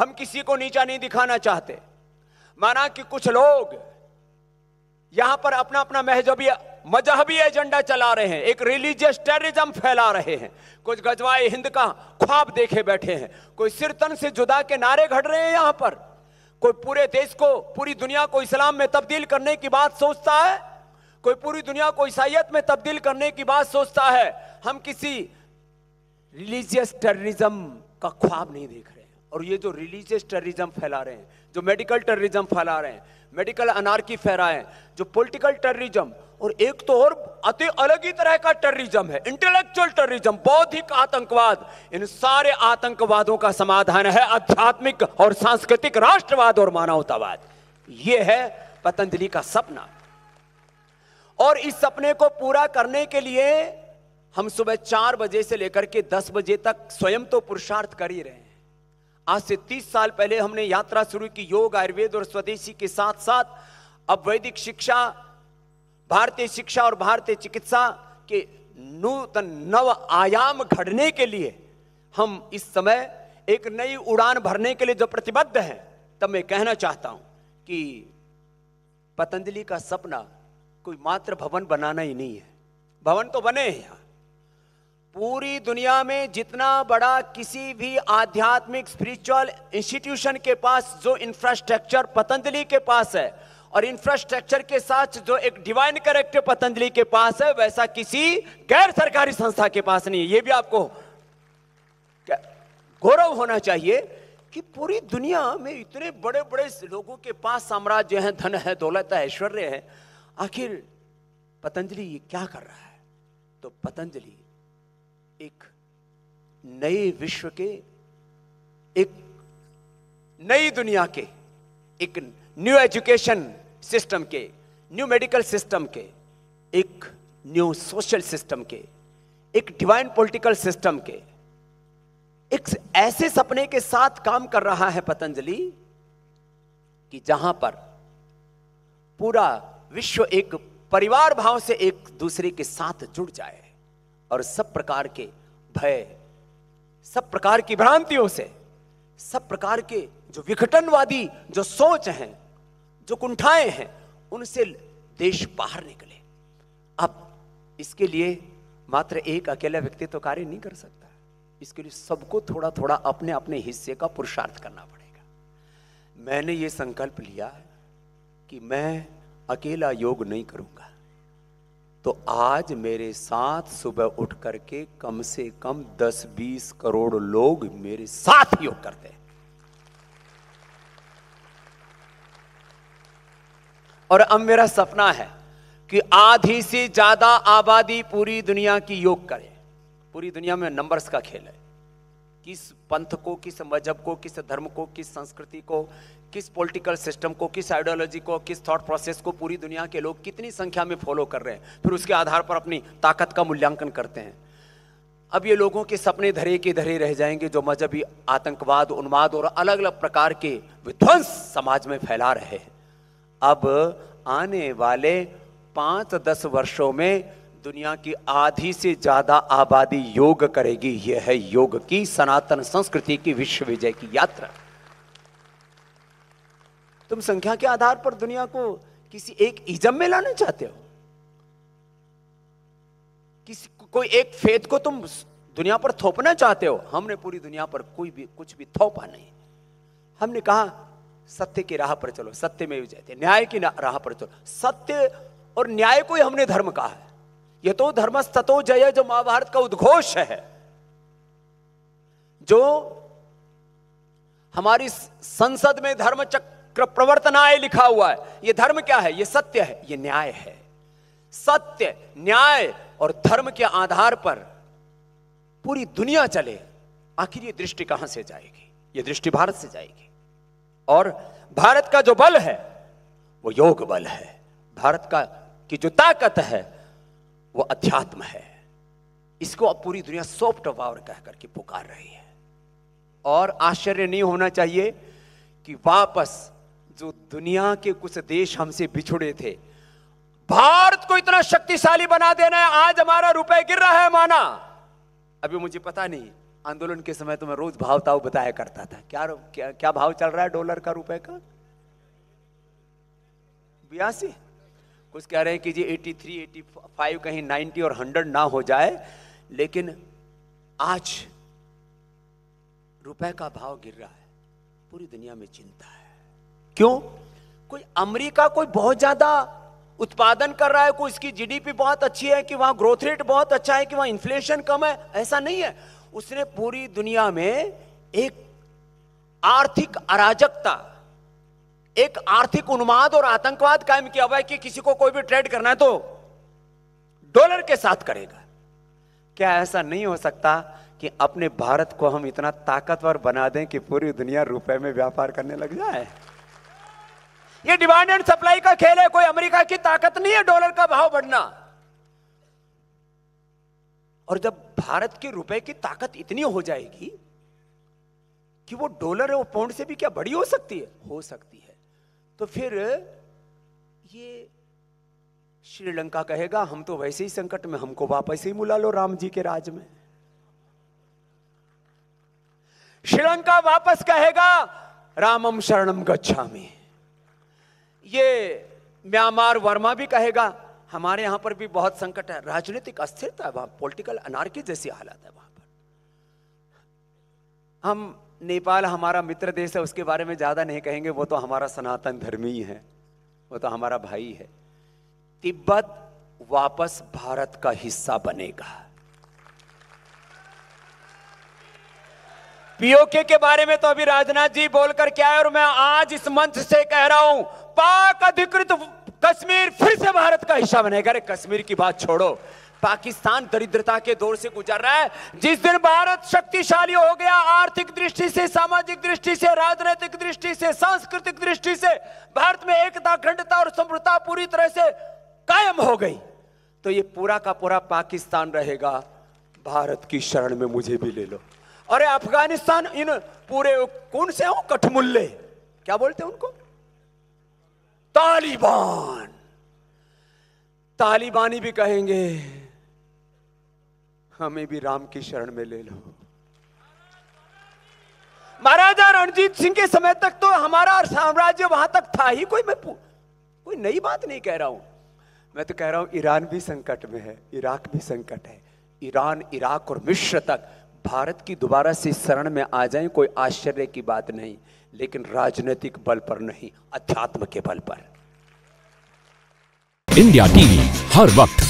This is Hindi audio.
हम किसी को नीचा नहीं दिखाना चाहते माना कि कुछ लोग यहां पर अपना अपना महजबी मजहबी एजेंडा चला रहे हैं एक रिलीजियस टेररिज्म फैला रहे हैं कुछ गजवाए हिंद का ख्वाब देखे बैठे हैं कोई सिरतन से जुदा के नारे घट रहे हैं यहां पर कोई पूरे देश को पूरी दुनिया को इस्लाम में तब्दील करने की बात सोचता है कोई पूरी दुनिया को ईसाइत में तब्दील करने की बात सोचता है हम किसी रिलीजियस टेररिज्म का ख्वाब नहीं देख रहे और ये जो रिलीजियस टेररिज्म फैला रहे हैं जो मेडिकल टेररिज्म फैला रहे हैं मेडिकल अनारकी फैला है जो पॉलिटिकल टेररिज्म और एक तो और अति अलग ही तरह का टेररिज्म है इंटेलेक्चुअल टेररिज्म बौद्धिक आतंकवाद इन सारे आतंकवादों का समाधान है आध्यात्मिक और सांस्कृतिक राष्ट्रवाद और मानवतावाद ये है पतंजलि का सपना और इस सपने को पूरा करने के लिए हम सुबह चार बजे से लेकर के दस बजे तक स्वयं तो पुरुषार्थ कर ही रहे हैं आज से 30 साल पहले हमने यात्रा शुरू की योग आयुर्वेद और स्वदेशी के साथ साथ अब वैदिक शिक्षा भारतीय शिक्षा और भारतीय चिकित्सा के नूतन नव आयाम घड़ने के लिए हम इस समय एक नई उड़ान भरने के लिए जो प्रतिबद्ध है तब मैं कहना चाहता हूं कि पतंजलि का सपना कोई मात्र भवन बनाना ही नहीं है भवन तो बने हैं पूरी दुनिया में जितना बड़ा किसी भी आध्यात्मिक स्पिरिचुअल इंस्टीट्यूशन के पास जो इंफ्रास्ट्रक्चर पतंजलि के पास है और इंफ्रास्ट्रक्चर के साथ जो एक डिवाइन करेक्टर पतंजलि के पास है वैसा किसी गैर सरकारी संस्था के पास नहीं है ये भी आपको गौरव होना चाहिए कि पूरी दुनिया में इतने बड़े बड़े लोगों के पास साम्राज्य है धन है दौलत है ऐश्वर्य है आखिर पतंजलि ये क्या कर रहा है तो पतंजलि एक नए विश्व के एक नई दुनिया के एक न्यू एजुकेशन सिस्टम के न्यू मेडिकल सिस्टम के एक न्यू सोशल सिस्टम के एक डिवाइन पॉलिटिकल सिस्टम के एक ऐसे सपने के साथ काम कर रहा है पतंजलि कि जहां पर पूरा विश्व एक परिवार भाव से एक दूसरे के साथ जुड़ जाए और सब प्रकार के भय सब प्रकार की भ्रांतियों से सब प्रकार के जो विघटनवादी जो सोच हैं जो कुंठाएं हैं उनसे देश बाहर निकले अब इसके लिए मात्र एक अकेला व्यक्ति तो कार्य नहीं कर सकता इसके लिए सबको थोड़ा थोड़ा अपने अपने हिस्से का पुरुषार्थ करना पड़ेगा मैंने ये संकल्प लिया कि मैं अकेला योग नहीं करूंगा तो आज मेरे साथ सुबह उठ करके कम से कम 10-20 करोड़ लोग मेरे साथ योग करते हैं और अब मेरा सपना है कि आधी से ज्यादा आबादी पूरी दुनिया की योग करे पूरी दुनिया में नंबर्स का खेल है किस पंथ को किस मजहब को किस धर्म को किस संस्कृति को किस पॉलिटिकल सिस्टम को किस आइडियोलॉजी को किस थॉट प्रोसेस को पूरी दुनिया के लोग कितनी संख्या में फॉलो कर रहे हैं फिर उसके आधार पर अपनी ताकत का मूल्यांकन करते हैं अब ये लोगों के सपने धरे के धरे रह जाएंगे जो मजहबी आतंकवाद उन्माद और अलग अलग प्रकार के विध्वंस समाज में फैला रहे हैं अब आने वाले पांच दस वर्षों में दुनिया की आधी से ज़्यादा आबादी योग करेगी यह है योग की सनातन संस्कृति की विश्व विजय की यात्रा तुम संख्या के आधार पर दुनिया को किसी एक इजम में लाना चाहते हो किसी कोई एक फेद को तुम दुनिया पर थोपना चाहते हो हमने पूरी दुनिया पर कोई भी कुछ भी थोपा नहीं हमने कहा सत्य की राह पर चलो सत्य में विजय न्याय की राह पर चलो सत्य और न्याय को ही हमने धर्म कहा है यह तो धर्मस्ततो जय जो महाभारत का उद्घोष है जो हमारी संसद में धर्म चक्र प्रवर्तनाय लिखा हुआ है यह धर्म क्या है यह सत्य है यह न्याय है सत्य न्याय और धर्म के आधार पर पूरी दुनिया चले आखिर यह दृष्टि कहां से जाएगी यह दृष्टि भारत से जाएगी और भारत का जो बल है वो योग बल है भारत का की जो ताकत है वो अध्यात्म है इसको अब पूरी दुनिया सॉफ्ट पावर कह करके पुकार रही है और आश्चर्य नहीं होना चाहिए कि वापस जो दुनिया के कुछ देश हमसे बिछुड़े थे भारत को इतना शक्तिशाली बना देना है आज हमारा रुपए गिर रहा है माना अभी मुझे पता नहीं आंदोलन के समय तो मैं रोज भावताव बताया करता था क्या क्या, क्या भाव चल रहा है डॉलर का रुपए का बयासी कुछ कह रहे हैं कि जी 83, 85 कहीं 90 और 100 ना हो जाए लेकिन आज रुपए का भाव गिर रहा है पूरी दुनिया में चिंता है क्यों कोई अमेरिका कोई बहुत ज्यादा उत्पादन कर रहा है कोई इसकी जीडीपी बहुत अच्छी है कि वहां ग्रोथ रेट बहुत अच्छा है कि वहां इन्फ्लेशन कम है ऐसा नहीं है उसने पूरी दुनिया में एक आर्थिक अराजकता एक आर्थिक उन्माद और आतंकवाद कायम किया हुआ है कि किसी को कोई भी ट्रेड करना है तो डॉलर के साथ करेगा क्या ऐसा नहीं हो सकता कि अपने भारत को हम इतना ताकतवर बना दें कि पूरी दुनिया रुपए में व्यापार करने लग जाए ये डिमांड एंड सप्लाई का खेल है कोई अमेरिका की ताकत नहीं है डॉलर का भाव बढ़ना और जब भारत के रुपए की ताकत इतनी हो जाएगी कि वो डॉलर वो पौंड से भी क्या बड़ी हो सकती है हो सकती है तो फिर ये श्रीलंका कहेगा हम तो वैसे ही संकट में हमको वापस ही मुला लो राम जी के राज में श्रीलंका वापस कहेगा रामम शरणम में ये म्यांमार वर्मा भी कहेगा हमारे यहां पर भी बहुत संकट है राजनीतिक अस्थिरता है वहां पॉलिटिकल अनार्की जैसी हालत है वहां पर हम नेपाल हमारा मित्र देश है उसके बारे में ज़्यादा नहीं कहेंगे वो तो हमारा सनातन धर्मी ही है वो तो हमारा भाई है तिब्बत वापस भारत का हिस्सा बनेगा पीओके के बारे में तो अभी राजनाथ जी बोलकर क्या है और मैं आज इस मंच से कह रहा हूं पाक अधिकृत कश्मीर फिर से भारत का हिस्सा बनेगा अरे कश्मीर की बात छोड़ो पाकिस्तान दरिद्रता के दौर से गुजर रहा है जिस दिन भारत शक्तिशाली हो गया आर्थिक दृष्टि से सामाजिक दृष्टि से राजनीतिक दृष्टि से सांस्कृतिक दृष्टि से भारत में एकता अखंडता और समृद्धता पूरी तरह से कायम हो गई तो ये पूरा का पूरा पाकिस्तान रहेगा भारत की शरण में मुझे भी ले लो अरे अफगानिस्तान इन पूरे कौन से हो कठमुल्ले क्या बोलते हैं उनको तालिबान तालिबानी भी कहेंगे हमें भी राम की शरण में ले लो महाराजा रणजीत सिंह के समय तक तो हमारा साम्राज्य वहां तक था ही कोई मैं कोई नई बात नहीं कह रहा हूं मैं तो कह रहा हूं ईरान भी संकट में है इराक भी संकट है ईरान इराक और मिश्र तक भारत की दोबारा से शरण में आ जाए कोई आश्चर्य की बात नहीं लेकिन राजनीतिक बल पर नहीं अध्यात्म के बल पर इंडिया टीवी हर वक्त